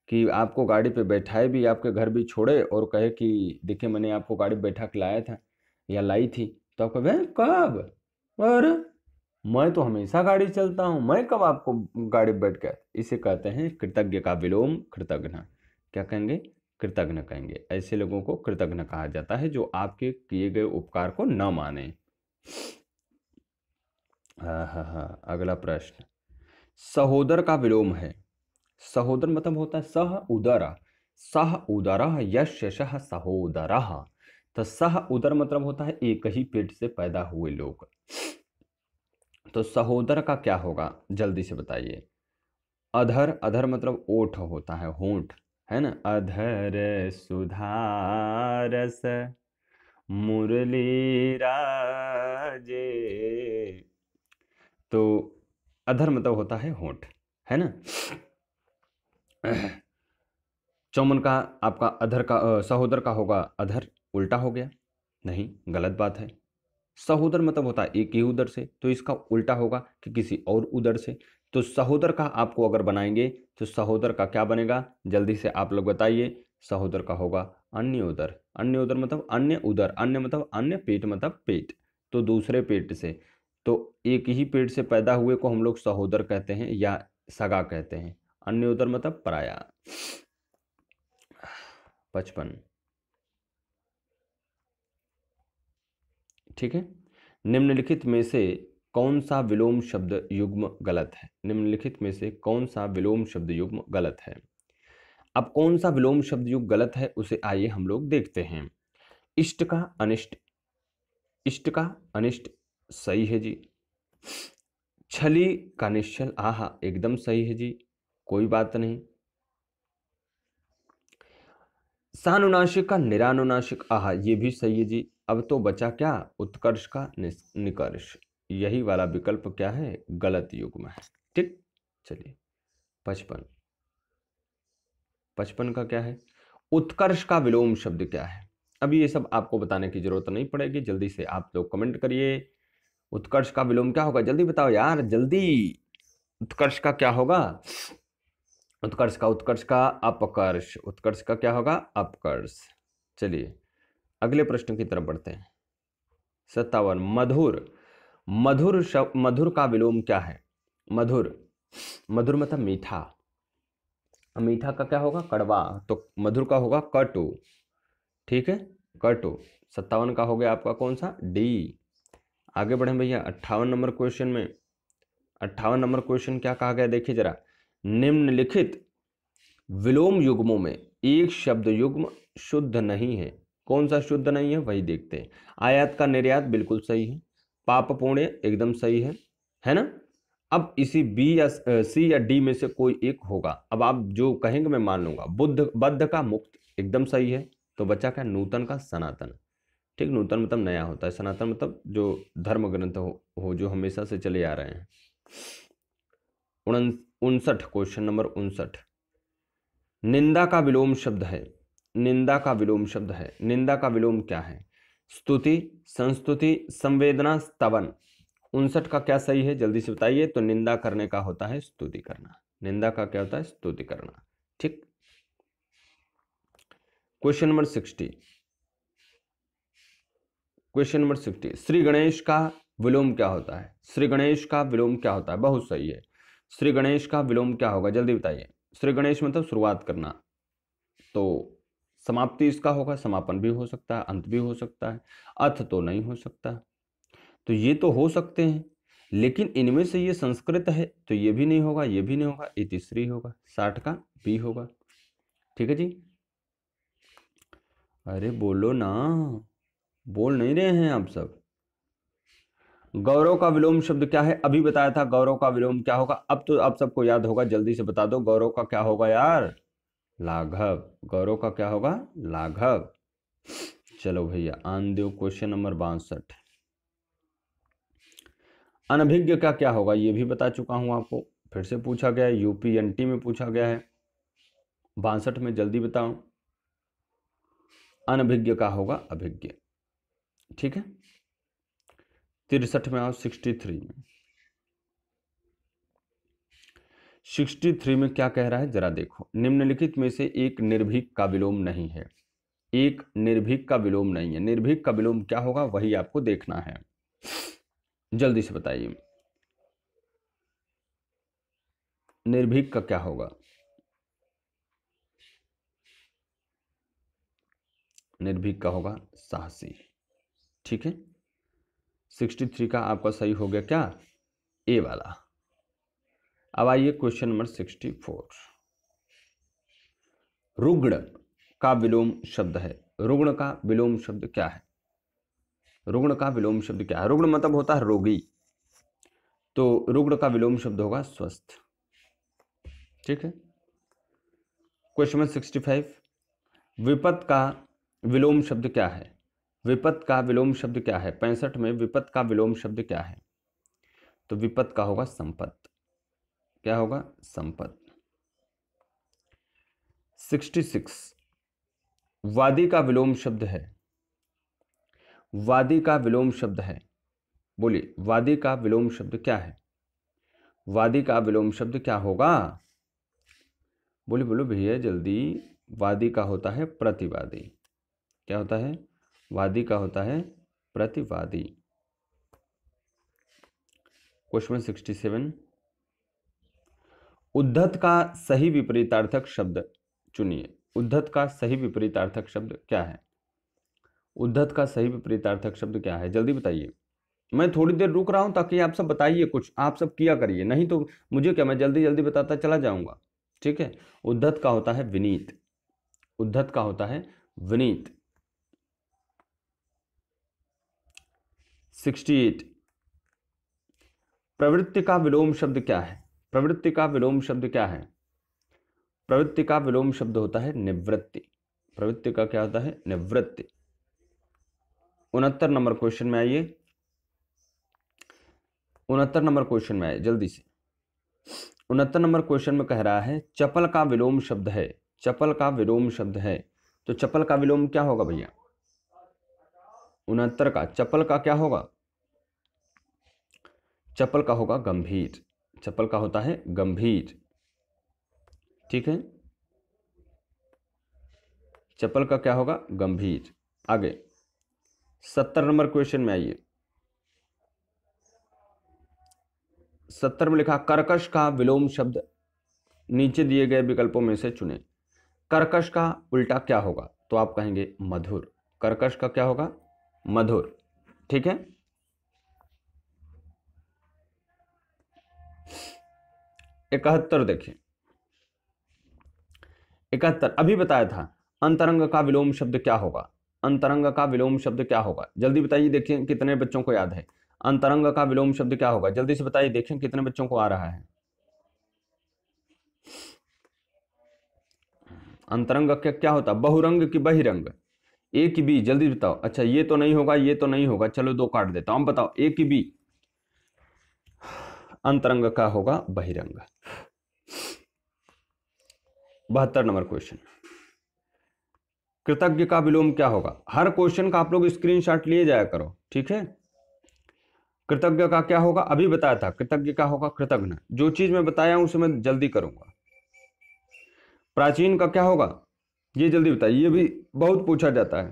कि आपको गाड़ी पे बैठाए भी आपके घर भी छोड़े और कहे कि देखिए मैंने आपको गाड़ी बैठा के लाया था या लाई थी तो आप कहे कब और मैं तो हमेशा गाड़ी चलता हूँ मैं कब आपको गाड़ी बैठ कर इसे कहते हैं कृतज्ञ का विलोम कृतज्ञ क्या कहेंगे कृतज्ञ कहेंगे ऐसे लोगों को कृतज्ञ कहा जाता है जो आपके किए गए उपकार को न माने हाँ हाँ हाँ अगला प्रश्न सहोदर का विलोम है सहोदर मतलब होता है सह उदर सह उदर यश शह सहोदरा तो सह उदर मतलब होता है एक ही पेट से पैदा हुए लोग तो सहोदर का क्या होगा जल्दी से बताइए अधर अधर मतलब ओठ होता है होंठ है ना अधर सुधारस मुरली राजे तो अधर मतलब होता है होंठ है ना चौमन का आपका अधर का सहोदर का होगा अधर उल्टा हो गया नहीं गलत बात है सहोदर मतलब होता है एक ही उधर से तो इसका उल्टा होगा कि किसी और उधर से तो सहोदर का आपको अगर बनाएंगे तो सहोदर का क्या बनेगा जल्दी से आप लोग बताइए सहोदर का होगा अन्य उदर अन्य उदर मतलब अन्य उदर अन्य मतलब अन्य पेट मतलब पेट तो दूसरे पेट से तो एक ही पेट से पैदा हुए को हम लोग सहोदर कहते हैं या सगा कहते हैं अन्य उदर मतलब पराया पचपन ठीक है निम्नलिखित में से कौन सा विलोम शब्द युग्म गलत है निम्नलिखित में से कौन सा विलोम शब्द युग्म गलत है अब कौन सा विलोम शब्द युग गलत है उसे आइए हम लोग देखते हैं इष्ट का अनिष्ट इष्ट का अनिष्ट सही है जी छली का निश्चल आहा एकदम सही है जी कोई बात नहीं सानुनाशिक का निरानुनाशिक आह ये भी सही है जी अब तो बचा क्या उत्कर्ष का निकर्ष यही वाला विकल्प क्या है गलत युग में है ठीक चलिए पचपन पचपन का क्या है उत्कर्ष का विलोम शब्द क्या है अब ये सब आपको बताने की जरूरत नहीं पड़ेगी जल्दी से आप लोग कमेंट करिए उत्कर्ष का विलोम क्या होगा जल्दी बताओ यार जल्दी उत्कर्ष का क्या होगा उत्कर्ष का उत्कर्ष का अपकर्ष उत्कर्ष का क्या होगा अपकर्ष चलिए अगले प्रश्न की तरफ बढ़ते हैं सत्तावन मधुर मधुर मधुर का विलोम क्या है मधुर मधुर मतलब मीठा मीठा का क्या होगा कड़वा तो मधुर का होगा कटु ठीक है कटु सत्तावन का हो गया आपका कौन सा डी आगे बढ़े भैया अट्ठावन नंबर क्वेश्चन में अट्ठावन नंबर क्वेश्चन क्या कहा गया देखिए जरा निम्नलिखित विलोम युग्मों में एक शब्द युग्म शुद्ध नहीं है कौन सा शुद्ध नहीं है वही देखते हैं आयात का निर्यात बिल्कुल सही है पाप पुण्य एकदम सही है है ना अब इसी बी या सी या डी में से कोई एक होगा अब आप जो कहेंगे मैं मान लूंगा बुद्ध बद्ध का मुक्त एकदम सही है तो बच्चा क्या नूतन का सनातन ठीक नूतन मतलब नया होता है सनातन मतलब जो धर्म ग्रंथ हो, हो जो हमेशा से चले आ रहे हैं उनसठ क्वेश्चन नंबर उनसठ निंदा का विलोम शब्द है निंदा का विलोम शब्द है निंदा का विलोम क्या है स्तुति संस्तुति संवेदना स्तवन उनसठ का क्या सही है जल्दी से बताइए तो निंदा करने का होता है स्तुति करना निंदा का क्या होता है स्तुति करना ठीक question number sixty question number sixty श्री गणेश का विलोम क्या होता है श्री गणेश का विलोम क्या होता है बहुत सही है श्री गणेश का विलोम क्या होगा जल्दी बताइए श्री गणेश मतलब शुरुआत करना तो समाप्ति इसका होगा समापन भी हो सकता है अंत भी हो सकता है अर्थ तो नहीं हो सकता तो ये तो हो सकते हैं लेकिन इनमें से ये संस्कृत है तो ये भी नहीं होगा ये भी नहीं होगा ये तीसरी होगा साठ का बी होगा ठीक है जी अरे बोलो ना बोल नहीं रहे हैं आप सब गौरव का विलोम शब्द क्या है अभी बताया था गौरव का विलोम क्या होगा अब तो आप सबको याद होगा जल्दी से बता दो गौरव का क्या होगा यार लाघव गौरव का क्या होगा लाघव चलो भैया आन दो क्वेश्चन नंबर बासठ अनभिज्ञ का क्या होगा ये भी बता चुका हूं आपको फिर से पूछा गया है यूपीएनटी में पूछा गया है बासठ में जल्दी बताऊं अनभिज्ञ का होगा अभिज्ञ ठीक है तिरसठ में आओ सिक्सटी थ्री में सिक्सटी थ्री में क्या कह रहा है जरा देखो निम्नलिखित में से एक निर्भीक का विलोम नहीं है एक निर्भीक का विलोम नहीं है निर्भीक का विलोम क्या होगा वही आपको देखना है जल्दी से बताइए निर्भीक का क्या होगा निर्भीक का होगा साहसी ठीक है सिक्सटी थ्री का आपका सही हो गया क्या ए वाला अब आइए क्वेश्चन नंबर सिक्सटी फोर रुग्ण का विलोम शब्द है रुग्ण का विलोम शब्द क्या है रुग्ण का विलोम शब्द क्या है रुग्ण मतलब होता है रोगी तो रुग्ण का विलोम शब्द होगा स्वस्थ ठीक है क्वेश्चन नंबर सिक्सटी फाइव विपत का विलोम शब्द क्या है विपत का विलोम शब्द क्या है पैंसठ में विपत का विलोम शब्द क्या है तो विपत का होगा संपत क्या होगा संपत सिक्सटी सिक्स वादी का विलोम शब्द है वादी का विलोम शब्द है बोलिए वादी का विलोम शब्द क्या है वादी का विलोम शब्द क्या होगा बोली बोलो भैया जल्दी वादी का होता है प्रतिवादी क्या होता है वादी का होता है प्रतिवादी क्वेश्चन सिक्सटी सेवन उद्धत का सही विपरीतार्थक शब्द चुनिए उद्धत का सही विपरीतार्थक शब्द क्या है उद्धत का सही विपरीतार्थक शब्द क्या है जल्दी बताइए मैं थोड़ी देर रुक रहा हूं ताकि आप सब बताइए कुछ आप सब किया करिए नहीं तो मुझे क्या मैं जल्दी जल्दी बताता चला जाऊंगा ठीक है उद्धत का होता है विनीत उद्धत का होता है विनीत सिक्सटी एट प्रवृत्ति का विलोम शब्द क्या है प्रवृत्ति का विलोम शब्द क्या है प्रवृत्ति का विलोम शब्द होता है निवृत्ति प्रवृत्ति का क्या होता है निवृत्ति उनहत्तर नंबर क्वेश्चन में आइए उनहत्तर नंबर क्वेश्चन में आइए जल्दी से उनहत्तर नंबर क्वेश्चन में कह रहा है चपल का विलोम शब्द है चपल का विलोम शब्द है तो चपल का विलोम क्या होगा भैया उनहत्तर का चपल का क्या होगा चपल का होगा गंभीर चपल का होता है गंभीर ठीक है चपल का क्या होगा गंभीर आगे सत्तर नंबर क्वेश्चन में आइए सत्तर में लिखा कर्कश का विलोम शब्द नीचे दिए गए विकल्पों में से चुने कर्कश का उल्टा क्या होगा तो आप कहेंगे मधुर कर्कश का क्या होगा मधुर ठीक है इकहत्तर देखिए इकहत्तर अभी बताया था अंतरंग का विलोम शब्द क्या होगा अंतरंग का विलोम शब्द क्या होगा जल्दी बताइए देखिए कितने बच्चों को याद है अंतरंग का विलोम शब्द क्या होगा जल्दी से बताइए देखें कितने बच्चों को आ रहा है अंतरंग क्या क्या होता बहुरंग की बहिरंग ए की बी जल्दी बताओ अच्छा ये तो नहीं होगा ये तो नहीं होगा चलो दो काट देता हूं बताओ ए की बी अंतरंग का होगा बहिरंग बहत्तर नंबर क्वेश्चन कृतज्ञ का विलोम क्या होगा हर क्वेश्चन का आप लोग स्क्रीनशॉट लिए जाया करो ठीक है कृतज्ञ का क्या होगा अभी बताया था कृतज्ञ का होगा कृतज्ञ जो चीज मैं बताया उसे मैं जल्दी करूंगा प्राचीन का क्या होगा ये जल्दी बताइए ये भी बहुत पूछा जाता है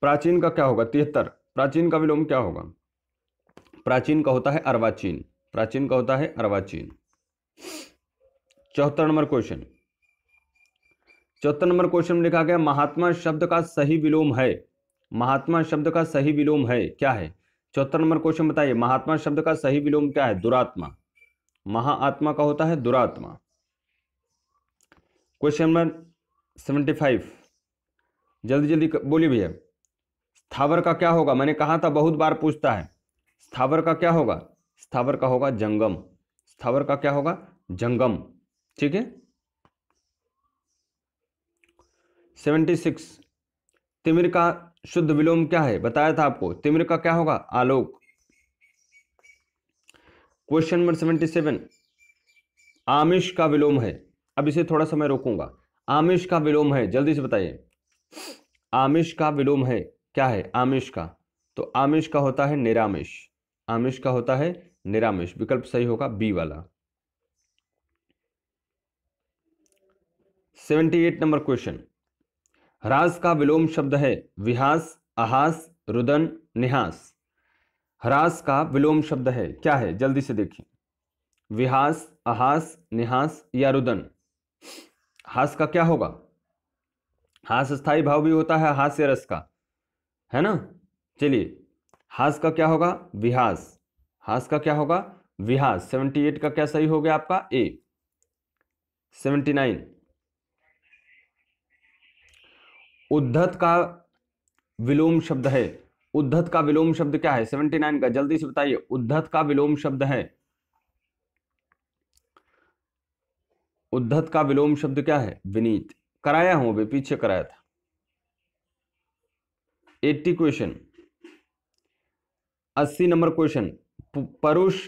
प्राचीन का क्या होगा तिहत्तर प्राचीन का विलोम क्या होगा प्राचीन का होता है अरवाचीन प्राचीन का होता है अरवाचीन चौहत्तर नंबर क्वेश्चन चौहत्तर नंबर क्वेश्चन में लिखा गया महात्मा शब्द का सही विलोम है महात्मा शब्द का सही विलोम है क्या है चौहत्तर नंबर क्वेश्चन बताइए महात्मा शब्द का सही विलोम क्या है दुरात्मा महाआत्मा का होता है दुरात्मा क्वेश्चन नंबर सेवेंटी फाइव जल्दी जल्दी बोलिए भैया स्थावर का क्या होगा मैंने कहा था बहुत बार पूछता है स्थावर का क्या होगा स्थावर का होगा जंगम स्थावर का क्या होगा जंगम ठीक है सेवेंटी सिक्स तिमिर का शुद्ध विलोम क्या है बताया था आपको तिमिर का क्या होगा आलोक क्वेश्चन नंबर सेवेंटी सेवन आमिष का विलोम है अब इसे थोड़ा सा मैं रोकूंगा आमिष का विलोम है जल्दी से बताइए आमिष का विलोम है क्या है आमिष का तो आमिष का होता है निरामिष आमिष का होता है निरामिष विकल्प सही होगा बी वाला सेवेंटी एट नंबर क्वेश्चन ह्रास का विलोम शब्द है विहास अहास रुदन निहास ह्रास का विलोम शब्द है क्या है जल्दी से देखिए विहास अहास निहास या रुदन हास का क्या होगा हास स्थायी भाव भी होता है हास्य रस का है ना चलिए हास का क्या होगा विहास हास का क्या होगा विहास सेवेंटी एट का क्या सही हो गया आपका ए सेवेंटी नाइन उद्धत का विलोम शब्द है उद्धत का विलोम शब्द क्या है सेवेंटी नाइन का जल्दी से बताइए उद्धत का विलोम शब्द है उद्धत का विलोम शब्द क्या है विनीत कराया हूं अभी पीछे कराया था एट्टी क्वेश्चन अस्सी नंबर क्वेश्चन परुष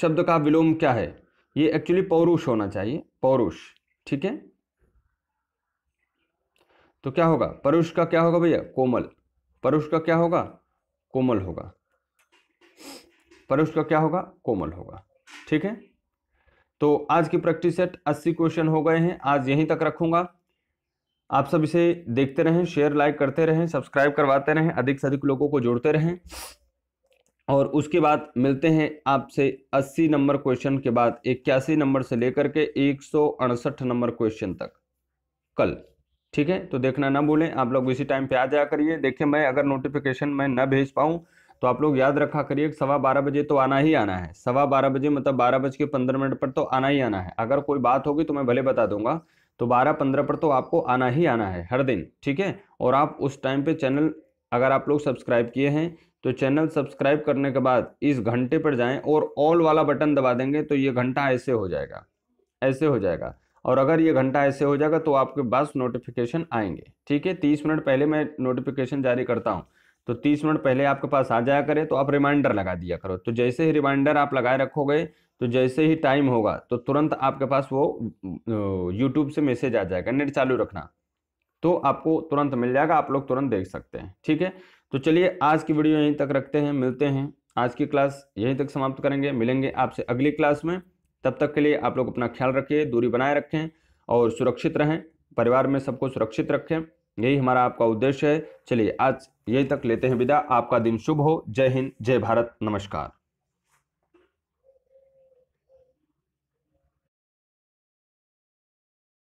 शब्द का विलोम क्या है ये एक्चुअली पौरुष होना चाहिए पौरुष ठीक है तो क्या होगा परुष का क्या होगा भैया कोमल परुष का क्या होगा कोमल होगा परुष का क्या होगा कोमल होगा ठीक है तो आज की प्रैक्टिस सेट 80 क्वेश्चन हो गए हैं आज यहीं तक रखूंगा आप सब इसे देखते रहें शेयर लाइक करते रहें सब्सक्राइब करवाते रहें अधिक से अधिक लोगों को जोड़ते रहें और उसके बाद मिलते हैं आपसे 80 नंबर क्वेश्चन के बाद इक्यासी नंबर से लेकर के एक नंबर क्वेश्चन तक कल ठीक है तो देखना ना भूलें आप लोग इसी टाइम पे आ जाया करिए देखिए मैं अगर नोटिफिकेशन मैं ना भेज पाऊँ तो आप लोग याद रखा करिए सवा बारह बजे तो आना ही आना है सवा बारह बजे मतलब बारह बज के पंद्रह मिनट पर तो आना ही आना है अगर कोई बात होगी तो मैं भले बता दूंगा तो बारह पंद्रह पर तो आपको आना ही आना है हर दिन ठीक है और आप उस टाइम पे चैनल अगर आप लोग सब्सक्राइब किए हैं तो चैनल सब्सक्राइब करने के बाद इस घंटे पर जाएं और ऑल वाला बटन दबा देंगे तो ये घंटा ऐसे हो जाएगा ऐसे हो जाएगा और अगर ये घंटा ऐसे हो जाएगा तो आपके पास नोटिफिकेशन आएंगे ठीक है तीस मिनट पहले मैं नोटिफिकेशन जारी करता हूँ तो तीस मिनट पहले आपके पास आ जाया करे तो आप रिमाइंडर लगा दिया करो तो जैसे ही रिमाइंडर आप लगाए रखोगे तो जैसे ही टाइम होगा तो तुरंत आपके पास वो यूट्यूब से मैसेज आ जाएगा नेट चालू रखना तो आपको तुरंत मिल जाएगा आप लोग तुरंत देख सकते हैं ठीक है तो चलिए आज की वीडियो यहीं तक रखते हैं मिलते हैं आज की क्लास यहीं तक समाप्त करेंगे मिलेंगे आपसे अगली क्लास में तब तक के लिए आप लोग अपना ख्याल रखिए दूरी बनाए रखें और सुरक्षित रहें परिवार में सबको सुरक्षित रखें यही हमारा आपका उद्देश्य है चलिए आज यही तक लेते हैं विदा आपका दिन शुभ हो जय हिंद जय भारत नमस्कार